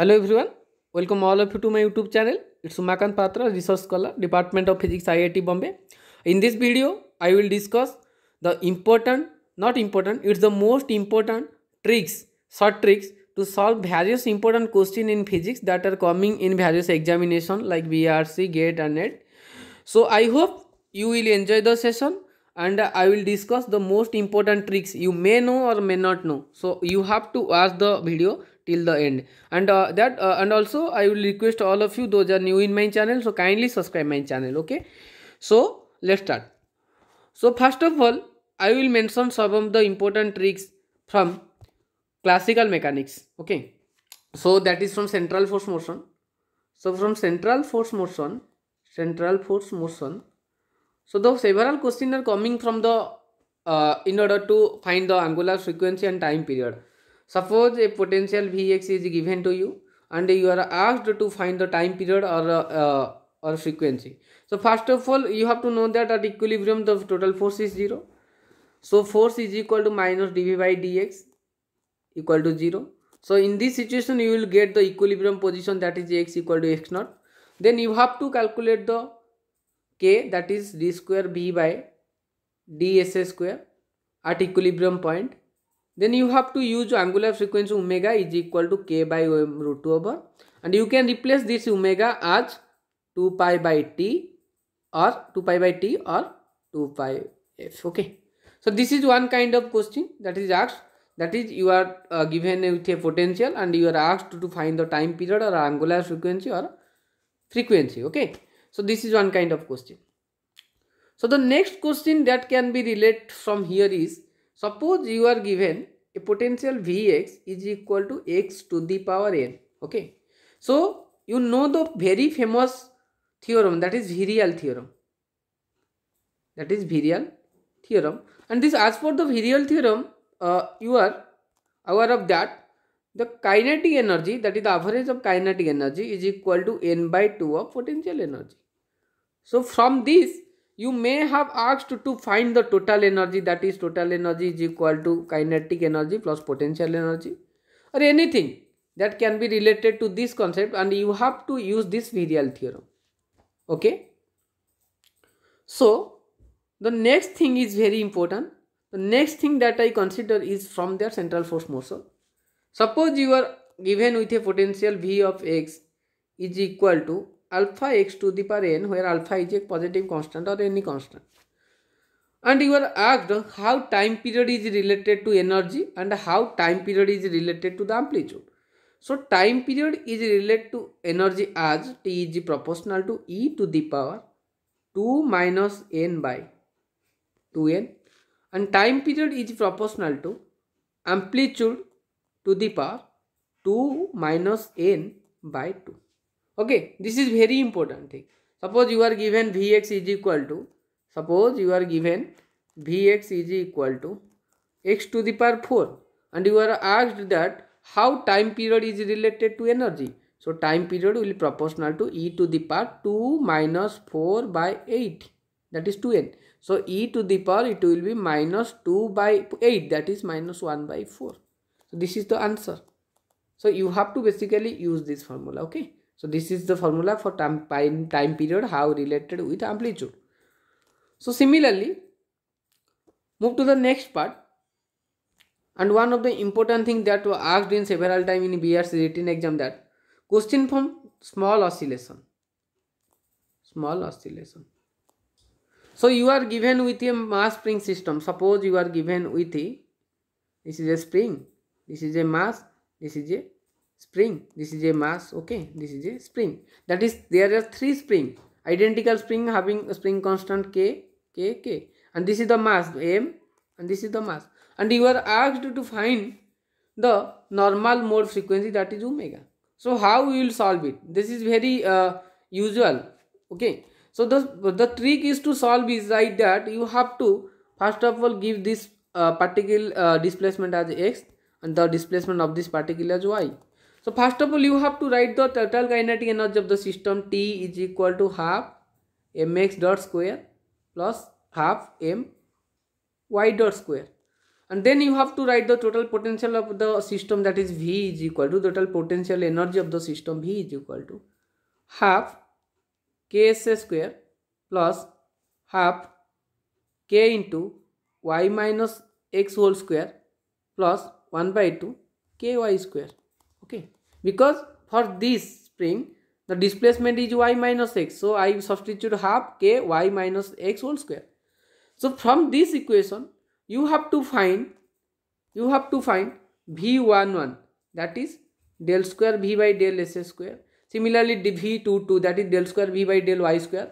Hello everyone welcome all of you to my YouTube channel it's Umakant Patra research scholar department of physics IIT Bombay in this video I will discuss the important not important it's the most important tricks short tricks to solve various important question in physics that are coming in various examination like be GATE and NET so I hope you will enjoy the session and I will discuss the most important tricks you may know or may not know. So you have to watch the video till the end and uh, that uh, and also I will request all of you those are new in my channel so kindly subscribe my channel okay. So let's start. So first of all I will mention some of the important tricks from classical mechanics okay. So that is from central force motion. So from central force motion central force motion so the several questions are coming from the uh, in order to find the angular frequency and time period. Suppose a potential Vx is given to you and you are asked to find the time period or uh, or frequency. So first of all you have to know that at equilibrium the total force is 0. So force is equal to minus dv by dx equal to 0. So in this situation you will get the equilibrium position that is x equal to x naught. Then you have to calculate the k that is d square b by ds square at equilibrium point then you have to use angular frequency omega is equal to k by um, root 2 over and you can replace this omega as 2 pi by t or 2 pi by t or 2 pi f okay so this is one kind of question that is asked that is you are uh, given with a potential and you are asked to, to find the time period or angular frequency or frequency okay so this is one kind of question. So the next question that can be related from here is suppose you are given a potential Vx is equal to x to the power n. Okay. So you know the very famous theorem that is Virial theorem. That is Virial theorem. And this as for the Virial theorem, uh, you are aware of that the kinetic energy that is the average of kinetic energy is equal to n by 2 of potential energy. So from this you may have asked to find the total energy that is total energy is equal to kinetic energy plus potential energy or anything that can be related to this concept and you have to use this Virial theorem. Okay. So the next thing is very important. The next thing that I consider is from their central force motion. Suppose you are given with a potential V of x is equal to alpha x to the power n where alpha is a positive constant or any constant and you are asked how time period is related to energy and how time period is related to the amplitude so time period is related to energy as t is proportional to e to the power 2 minus n by 2n and time period is proportional to amplitude to the power 2 minus n by 2 okay this is very important thing suppose you are given vx is equal to suppose you are given vx is equal to x to the power 4 and you are asked that how time period is related to energy so time period will be proportional to e to the power 2 minus 4 by 8 that is 2n so e to the power it will be minus 2 by 8 that is minus 1 by 4 so this is the answer so you have to basically use this formula okay so this is the formula for time, time period how related with amplitude. So similarly, move to the next part. And one of the important thing that was asked in several time in BRC written exam that question from small oscillation. Small oscillation. So you are given with a mass spring system. Suppose you are given with a, this is a spring, this is a mass, this is a spring this is a mass okay this is a spring that is there are three spring identical spring having a spring constant k k k and this is the mass m and this is the mass and you are asked to find the normal mode frequency that is omega so how we will solve it this is very uh, usual okay so the the trick is to solve is like that you have to first of all give this uh, particle uh, displacement as x and the displacement of this particle as y so first of all, you have to write the total kinetic energy of the system T is equal to half mx dot square plus half m y dot square. And then you have to write the total potential of the system that is V is equal to total potential energy of the system V is equal to half ks square plus half k into y minus x whole square plus 1 by 2 ky square okay because for this spring the displacement is y minus x so i substitute half k y minus x whole square so from this equation you have to find you have to find v11 that is del square v by del s square similarly v22 that is del square v by del y square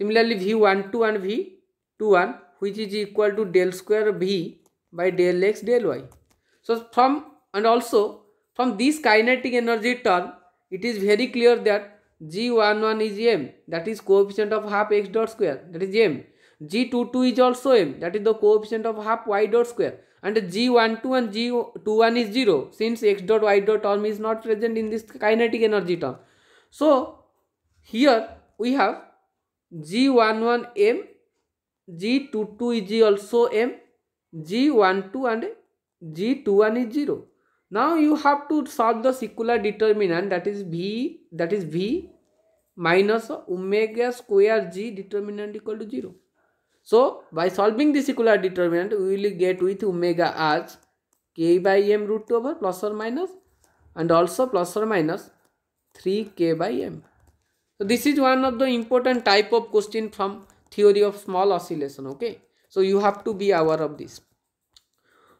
similarly v12 and v21 which is equal to del square v by del x del y so from and also from this kinetic energy term, it is very clear that G11 is m, that is coefficient of half x dot square, that is m. G22 is also m, that is the coefficient of half y dot square. And G12 and G21 is 0, since x dot y dot term is not present in this kinetic energy term. So, here we have G11 m, G22 is also m, G12 and G21 is 0. Now you have to solve the circular determinant that is v that is v minus omega square g determinant equal to 0. So by solving the circular determinant we will get with omega as k by m root over plus or minus and also plus or minus 3k by m. So this is one of the important type of question from theory of small oscillation okay. So you have to be aware of this.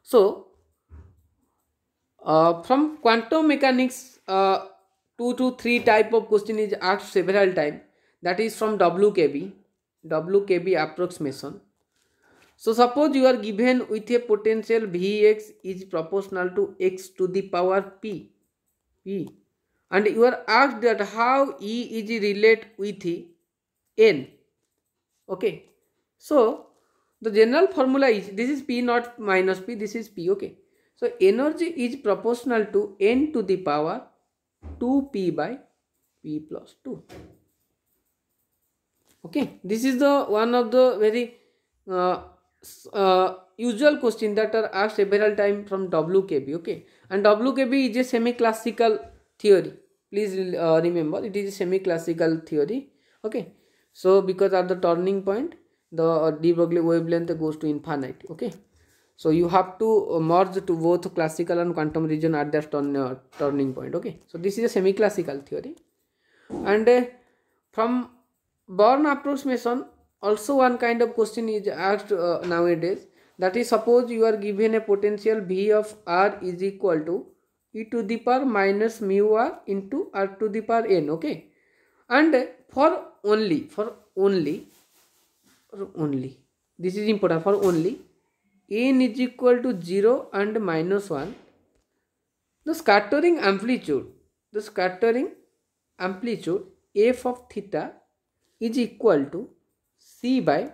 So uh, from quantum mechanics, uh, 2 to 3 type of question is asked several times. That is from WKB, WKB approximation. So suppose you are given with a potential Vx is proportional to x to the power p, p and you are asked that how E is relate with N. Okay. So the general formula is this is P not minus P, this is P. Okay. So energy is proportional to n to the power 2p by p plus 2. Okay, this is the one of the very uh, uh, usual question that are asked several times from WKB. Okay, and WKB is a semi-classical theory. Please uh, remember, it is a semi-classical theory. Okay, so because at the turning point, the uh, de Broglie wavelength goes to infinite. Okay so you have to uh, merge to both classical and quantum region at that turn, uh, turning point okay so this is a semi classical theory and uh, from born approximation also one kind of question is asked uh, nowadays that is suppose you are given a potential v of r is equal to e to the power minus mu r into r to the power n okay and for only for only only this is important for only n is equal to 0 and minus 1 the scattering amplitude the scattering amplitude f of theta is equal to c by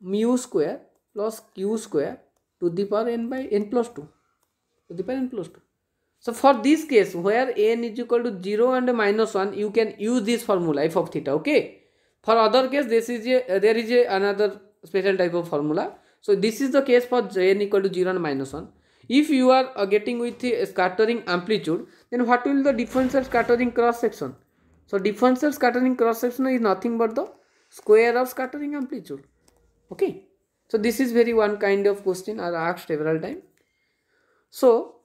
mu square plus q square to the power n by n plus 2 to the power n plus 2 so for this case where n is equal to 0 and minus 1 you can use this formula f of theta okay for other case this is a, there is a another special type of formula so this is the case for n equal to 0 and minus 1. If you are uh, getting with the scattering amplitude, then what will the differential scattering cross section? So differential scattering cross section is nothing but the square of scattering amplitude. Okay. So this is very one kind of question are asked several times. So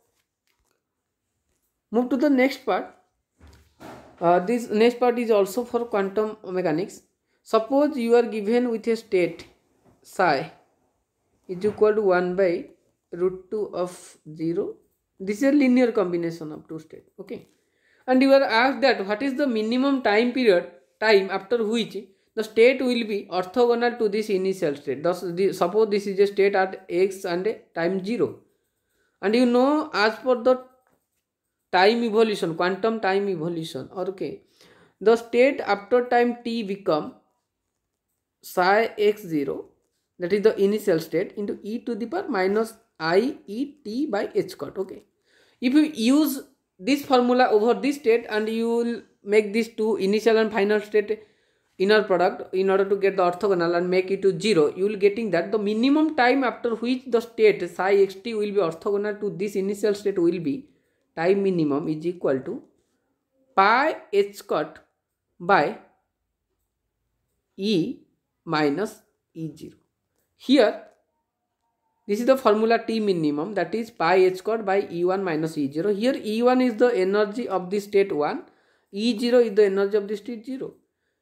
move to the next part. Uh, this next part is also for quantum mechanics. Suppose you are given with a state psi is equal to 1 by root 2 of 0. This is a linear combination of two states. Okay. And you are asked that what is the minimum time period, time after which the state will be orthogonal to this initial state. Thus, the, suppose this is a state at x and time 0. And you know as per the time evolution, quantum time evolution, okay, the state after time t become psi x0 that is the initial state into e to the power minus i e t by h cut okay if you use this formula over this state and you will make these two initial and final state inner product in order to get the orthogonal and make it to 0 you will getting that the minimum time after which the state psi xt will be orthogonal to this initial state will be time minimum is equal to pi h cut by e minus e0 here, this is the formula T minimum that is pi h squared by E1 minus E0. Here E1 is the energy of the state 1, E0 is the energy of the state 0.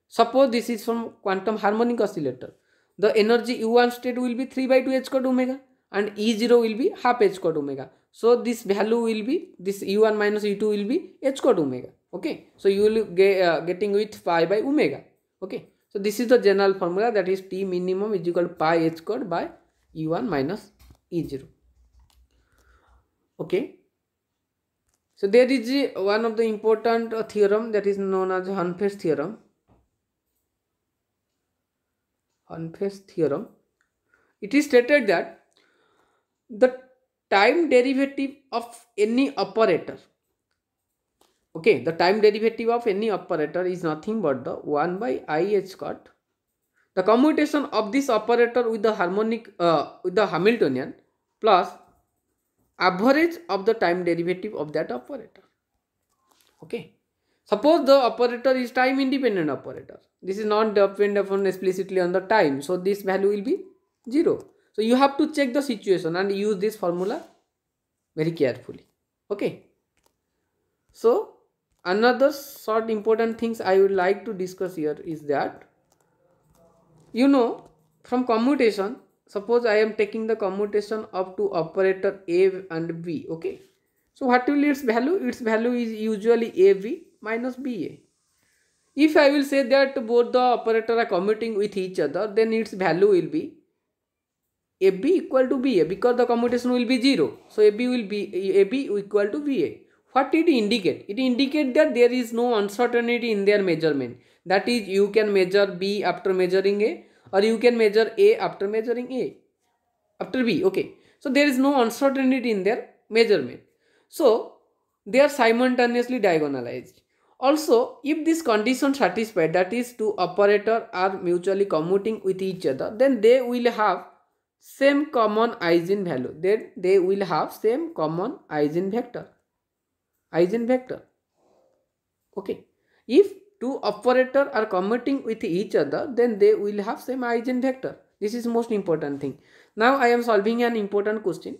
Suppose this is from quantum harmonic oscillator. The energy U1 state will be 3 by 2 h squared omega and E0 will be half h squared omega. So this value will be, this U1 minus E2 will be h squared omega. Okay. So you will get, uh, getting with pi by omega. Okay. So this is the general formula that is T minimum is equal to pi h squared by E1 minus E0. Okay. So there is one of the important theorem that is known as Hunfest theorem. Hunfest theorem. It is stated that the time derivative of any operator okay the time derivative of any operator is nothing but the 1 by i h cut the commutation of this operator with the harmonic uh, with the hamiltonian plus average of the time derivative of that operator okay suppose the operator is time independent operator this is not dependent upon explicitly on the time so this value will be 0 so you have to check the situation and use this formula very carefully okay so another sort important things i would like to discuss here is that you know from commutation suppose i am taking the commutation up to operator a and b okay so what will its value its value is usually ab minus ba if i will say that both the operator are commuting with each other then its value will be ab equal to ba because the commutation will be 0 so ab will be ab equal to ba what it indicate it indicate that there is no uncertainty in their measurement that is you can measure b after measuring a or you can measure a after measuring a after b okay so there is no uncertainty in their measurement so they are simultaneously diagonalized also if this condition satisfied that is two operator are mutually commuting with each other then they will have same common eigen value then they will have same common eigen vector eigenvector. Okay. If two operator are commuting with each other, then they will have same eigenvector. This is most important thing. Now I am solving an important question.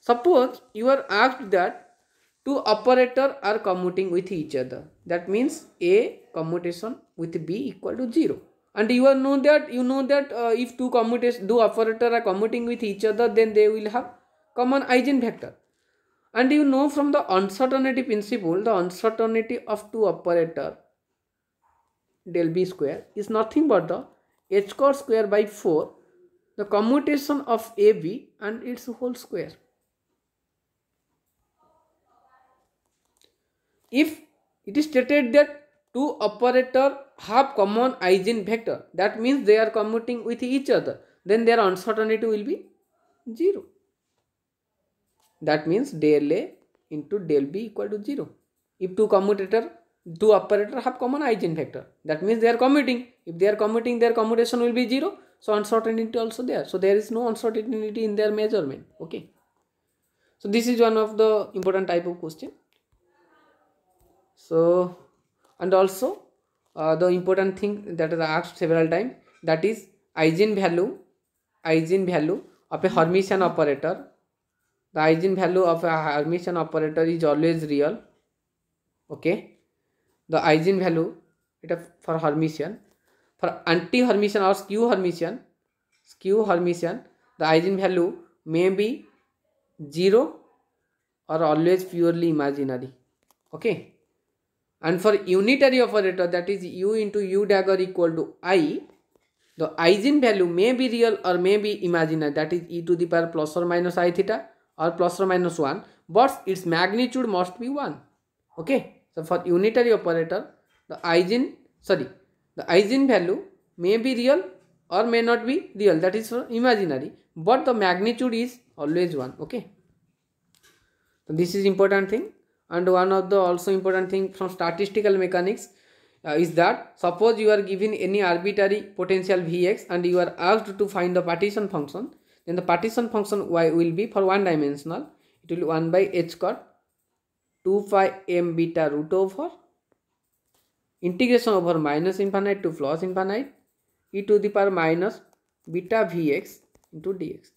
Suppose you are asked that two operator are commuting with each other. That means A commutation with B equal to 0 and you are know that you know that uh, if two commutation two operator are commuting with each other then they will have common eigenvector and you know from the uncertainty principle, the uncertainty of two operator del b square is nothing but the h cos square by 4, the commutation of ab and its whole square. If it is stated that two operator have common eigenvector, that means they are commuting with each other, then their uncertainty will be 0 that means del a into del b equal to 0 if two commutator two operator have common eigenvector that means they are commuting if they are commuting their commutation will be 0 so uncertainty also there so there is no uncertainty in their measurement okay so this is one of the important type of question so and also uh, the important thing that is asked several times that is eigen value eigen value of a hermitian operator the eigen value of a hermitian operator is always real okay the eigen value it for hermitian for anti hermitian or skew hermitian skew hermitian the eigen value may be zero or always purely imaginary okay and for unitary operator that is u into u dagger equal to i the eigen value may be real or may be imaginary that is e to the power plus or minus i theta or plus or minus 1 but its magnitude must be 1 okay so for unitary operator the eigen sorry the eigen value may be real or may not be real that is imaginary but the magnitude is always 1 okay so this is important thing and one of the also important thing from statistical mechanics uh, is that suppose you are given any arbitrary potential vx and you are asked to find the partition function then the partition function y will be for one dimensional. It will be 1 by h square 2 phi m beta root over integration over minus infinite to plus infinite e to the power minus beta vx into dx.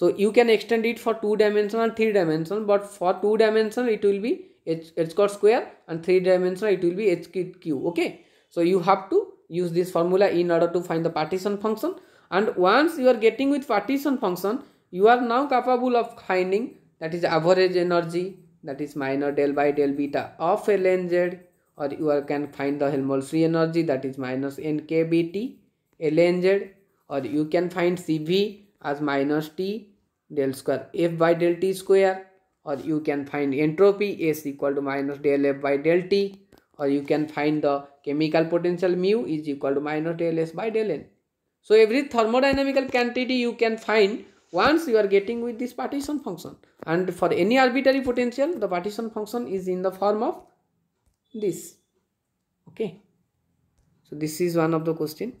So you can extend it for two dimensional, three dimensional. but for two dimensional it will be h, h square square and three dimensional it will be h cube. Okay. So you have to use this formula in order to find the partition function and once you are getting with partition function you are now capable of finding that is average energy that is minor del by del beta of lnz or you are, can find the Helmholtz free energy that is minus nkbt lnz or you can find cv as minus t del square f by del t square or you can find entropy s equal to minus del f by del t or you can find the chemical potential mu is equal to minus del s by del n so every thermodynamical quantity you can find once you are getting with this partition function. And for any arbitrary potential, the partition function is in the form of this. Okay. So this is one of the question.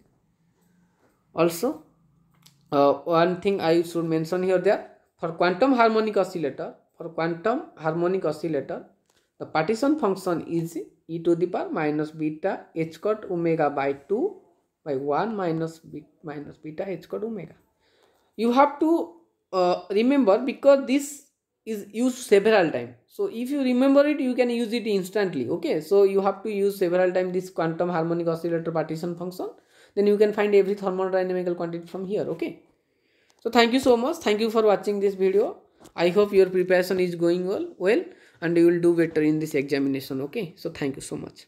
Also, uh, one thing I should mention here there, for quantum harmonic oscillator, for quantum harmonic oscillator, the partition function is e to the power minus beta h cot omega by 2 by 1 minus b minus beta h squared omega. You have to uh, remember because this is used several times. So if you remember it, you can use it instantly. Okay, so you have to use several times this quantum harmonic oscillator partition function. Then you can find every thermodynamical quantity from here. Okay. So thank you so much. Thank you for watching this video. I hope your preparation is going well, well and you will do better in this examination. Okay. So thank you so much.